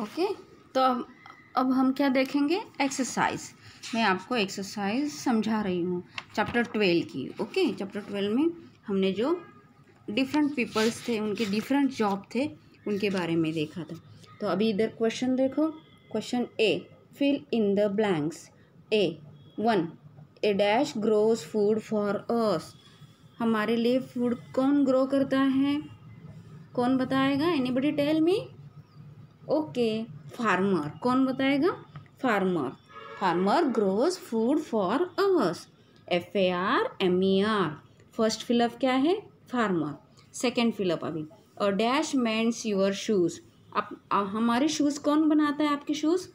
Okay तो अब अब हम क्या देखेंगे एक्सरसाइज मैं आपको एक्सरसाइज समझा रही हूँ चैप्टर ट्वेल्व की ओके चैप्टर ट्वेल्व में हमने जो डिफरेंट पीपल्स थे उनके डिफरेंट जॉब थे उनके बारे में देखा था तो अभी इधर क्वेश्चन देखो question A fill in the blanks A one A dash grows food for us हमारे लिए फूड कौन ग्रो करता है कौन बताएगा anybody tell me okay farmer कौन बताएगा farmer farmer grows food for ours F A R M E R first fill up क्या है फार्मर सेकेंड फिलअप अभी और डैश मैंस योर शूज़ आप हमारे शूज़ कौन बनाता है आपके शूज़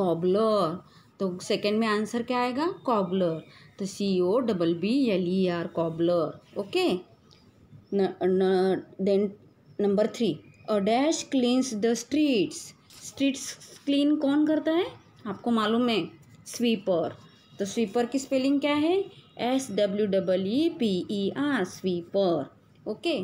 कॉबलर तो सेकेंड में आंसर क्या आएगा कॉबलर तो C O double B L E R cobbler okay then number three dash cleans the streets streets clean कौन करता है आपको मालूम है स्वीपर तो स्वीपर की स्पेलिंग क्या है S W double E P E R sweeper okay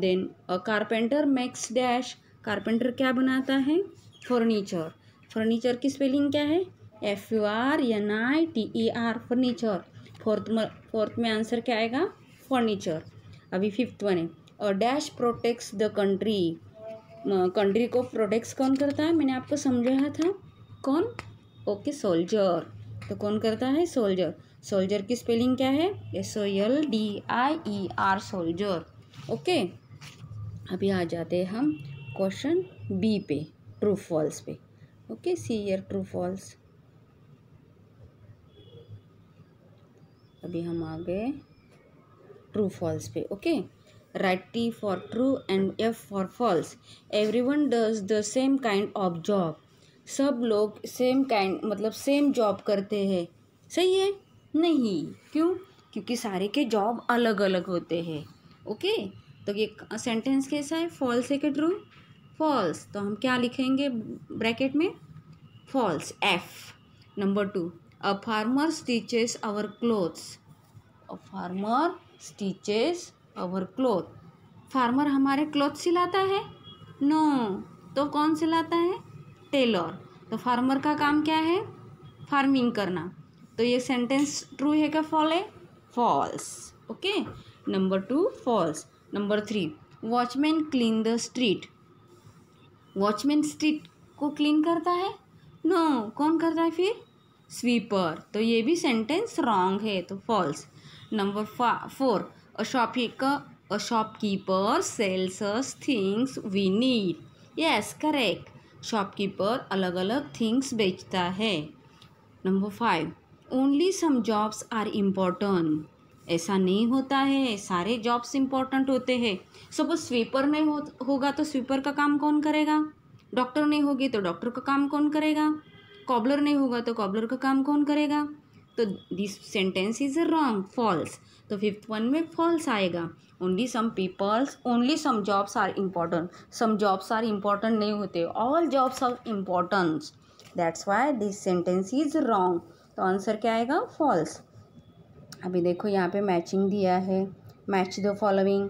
then a carpenter makes dash carpenter क्या बनाता है फर्नीचर फर्नीचर की स्पेलिंग क्या है F U R N I T E R furniture fourth में फोर्थ में आंसर क्या आएगा फर्नीचर अभी फिफ्थ वन है a dash protects the country country को प्रोटेक्ट कौन करता है मैंने आपको समझाया था कौन ओके सोल्जर तो कौन करता है सोल्जर सोल्जर की स्पेलिंग क्या है S O L D I E R soldier okay अभी आ जाते हैं हम क्वेश्चन बी पे ट्रू फॉल्स पे ओके सी ईयर ट्रू फॉल्स अभी हम आ गए ट्रू फॉल्स पे okay okay? write T for true and F for false. Everyone does the same kind of job. सब लोग सेम काइंड मतलब सेम जॉब करते हैं सही है नहीं क्यों क्योंकि सारे के जॉब अलग अलग होते हैं ओके तो ये सेंटेंस कैसा है फॉल्स है कि ट्रू फॉल्स तो हम क्या लिखेंगे ब्रैकेट में false F number two a farmer stitches our clothes a farmer stitches our cloth farmer हमारे क्लोथ सिलाता है नो no. तो कौन सिलाता है टेलर तो फार्मर का काम क्या है फार्मिंग करना तो ये सेंटेंस ट्रू है क्या फॉल है false okay number two false number three watchman clean the street watchman street को क्लीन करता है नो no. कौन करता है फिर स्वीपर तो ये भी सेंटेंस रॉन्ग है तो false number four a shopkeeper, a shopkeeper sells us things we need yes correct shopkeeper अलग अलग थिंग्स बेचता है number five only some jobs are important ऐसा नहीं होता है सारे जॉब्स इम्पॉर्टेंट होते हैं सपोज स्वीपर नहीं हो, होगा तो स्वीपर का काम कौन करेगा डॉक्टर नहीं होगी तो डॉक्टर का काम कौन करेगा कॉबलर नहीं होगा तो कॉबलर का काम कौन करेगा तो this sentence is wrong false तो फिफ्थ वन में फॉल्स आएगा only some peoples only some jobs are important some jobs are important नहीं होते all jobs are importance that's why this sentence is wrong तो आंसर क्या आएगा false अभी देखो यहाँ पे मैचिंग दिया है मैच द फॉलोइंग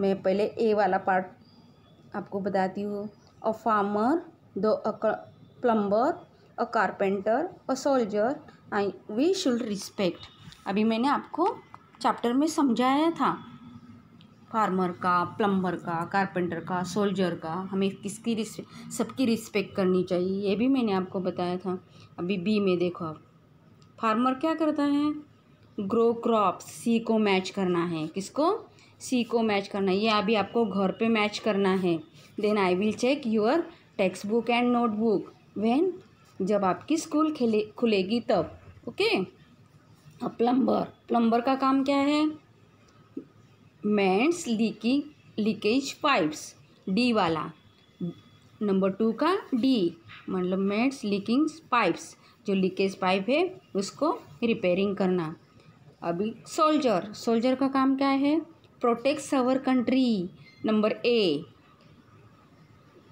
मैं पहले ए वाला पार्ट आपको बताती हूँ अ फार्मर दो plumber a carpenter a soldier I we should respect अभी मैंने आपको चैप्टर में समझाया था फार्मर का प्लम्बर का कारपेंटर का सोल्जर का हमें किसकी रिस्पेक्ट सबकी रिस्पेक्ट करनी चाहिए ये भी मैंने आपको बताया था अभी बी में देखो आप फार्मर क्या करता है ग्रो क्रॉप सी को मैच करना है किसको सी को मैच करना है ये अभी आपको घर पे मैच करना है then I will check your textbook and notebook when जब आपकी स्कूल खेले खुलेगी तब ओके अब प्लम्बर प्लम्बर का काम क्या है mends leaking leakage pipes D वाला नंबर टू का डी मतलब मैट्स लीकिंग पाइप्स जो लीकेज पाइप है उसको रिपेयरिंग करना अभी सोल्जर सोल्जर का काम क्या है protects our country number A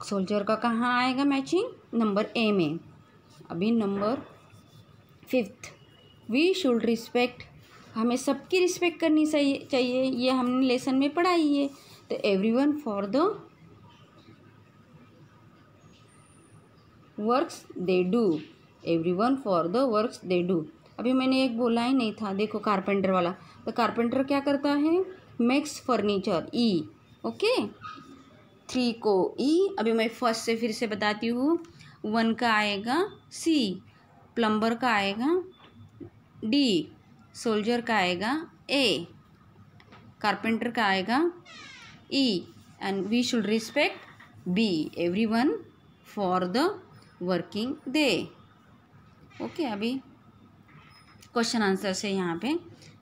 soldier का कहाँ आएगा मैचिंग नंबर ए में अभी number fifth we should respect हमें सबकी रिस्पेक्ट करनी चाहिए चाहिए ये हमने लेसन में पढ़ाई है तो everyone for the works they do everyone for the works they do अभी मैंने एक बोला ही नहीं था देखो कारपेंटर वाला तो कारपेंटर क्या करता है makes furniture E okay three को ई e। अभी मैं फर्स्ट से फिर से बताती हूँ वन का आएगा सी प्लम्बर का आएगा डी सोल्जर का आएगा ए कारपेंटर का आएगा E and we should respect B everyone for the working day okay अभी क्वेश्चन आंसर से यहाँ पे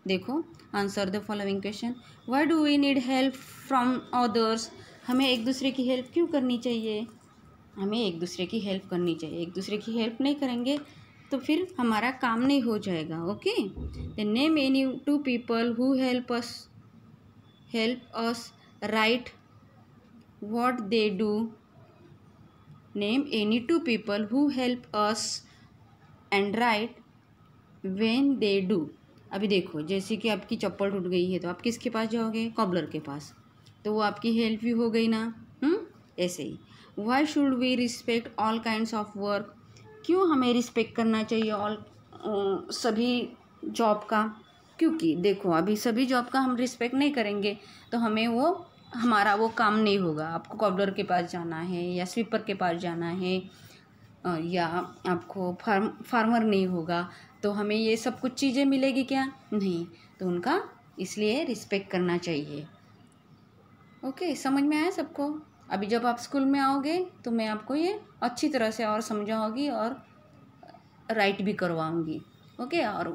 देखो answer the following question why do we need help from others हमें एक दूसरे की हेल्प क्यों करनी चाहिए हमें एक दूसरे की हेल्प करनी चाहिए एक दूसरे की हेल्प नहीं करेंगे तो फिर हमारा काम नहीं हो जाएगा okay the name any two people who help us help us write what they do name any two people who help us and write when they do अभी देखो जैसे कि आपकी चप्पल टूट गई है तो आप किसके पास जाओगे कॉबलर के पास तो वो आपकी हेल्प भी हो गई ना हम्म ऐसे ही why should we respect all kinds of work क्यों हमें रिस्पेक्ट करना चाहिए ऑल सभी जॉब का क्योंकि देखो अभी सभी जॉब का हम रिस्पेक्ट नहीं करेंगे तो हमें वो हमारा वो काम नहीं होगा आपको कॉबलर के पास जाना है या स्वीपर के पास जाना है या आपको फार्म फार्मर नहीं होगा तो हमें ये सब कुछ चीज़ें मिलेगी क्या नहीं तो उनका इसलिए रिस्पेक्ट करना चाहिए ओके समझ में आया सबको अभी जब आप स्कूल में आओगे तो मैं आपको ये अच्छी तरह से और समझाऊंगी और राइट भी करवाऊंगी ओके और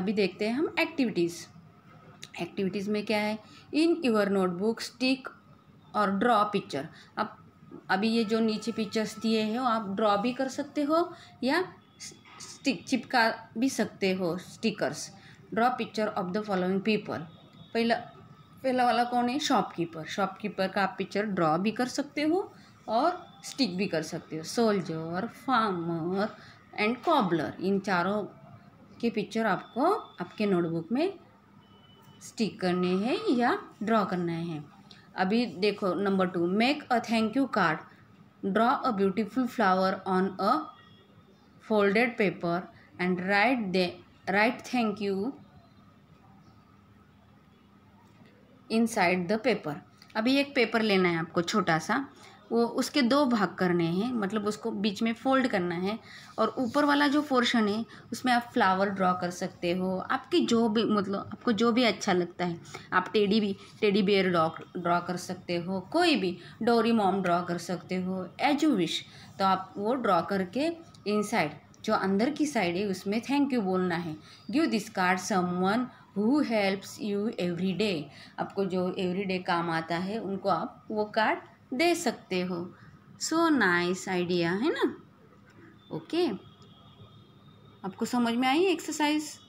अभी देखते हैं हम एक्टिविटीज़ एक्टिविटीज़ में क्या है इन योर नोटबुक स्टिक और ड्रॉ पिक्चर अब अभी ये जो नीचे पिक्चर्स दिए हैं आप ड्रॉ भी कर सकते हो या स्टिक चिपका भी सकते हो stickers draw picture of the following people पहला पहला वाला कौन है शॉपकीपर शॉपकीपर का आप पिक्चर ड्रॉ भी कर सकते हो और स्टिक भी कर सकते हो सोल्जर फार्मर एंड कॉबलर इन चारों के पिक्चर आपको आपके नोटबुक में स्टिक करने हैं या ड्रॉ करना है अभी देखो number two make a thank you card draw a beautiful flower on a folded paper and write they write thank you inside the paper अभी एक पेपर लेना है आपको छोटा सा वो उसके दो भाग करने हैं मतलब उसको बीच में फोल्ड करना है और ऊपर वाला जो पोर्शन है उसमें आप फ्लावर ड्रॉ कर सकते हो आपकी जो भी मतलब आपको जो भी अच्छा लगता है आप टेडी भी टेडी बियर ड्रॉ ड्रॉ कर सकते हो कोई भी डोरी मॉम ड्रॉ कर सकते हो एज यू विश तो आप वो ड्रॉ करके इनसाइड जो अंदर की साइड है उसमें थैंक यू बोलना है give this card one who helps you every day आपको जो एवरी डे काम आता है उनको आप वो कार्ड दे सकते हो सो नाइस आइडिया है ना ओके okay. आपको समझ में आई एक्सरसाइज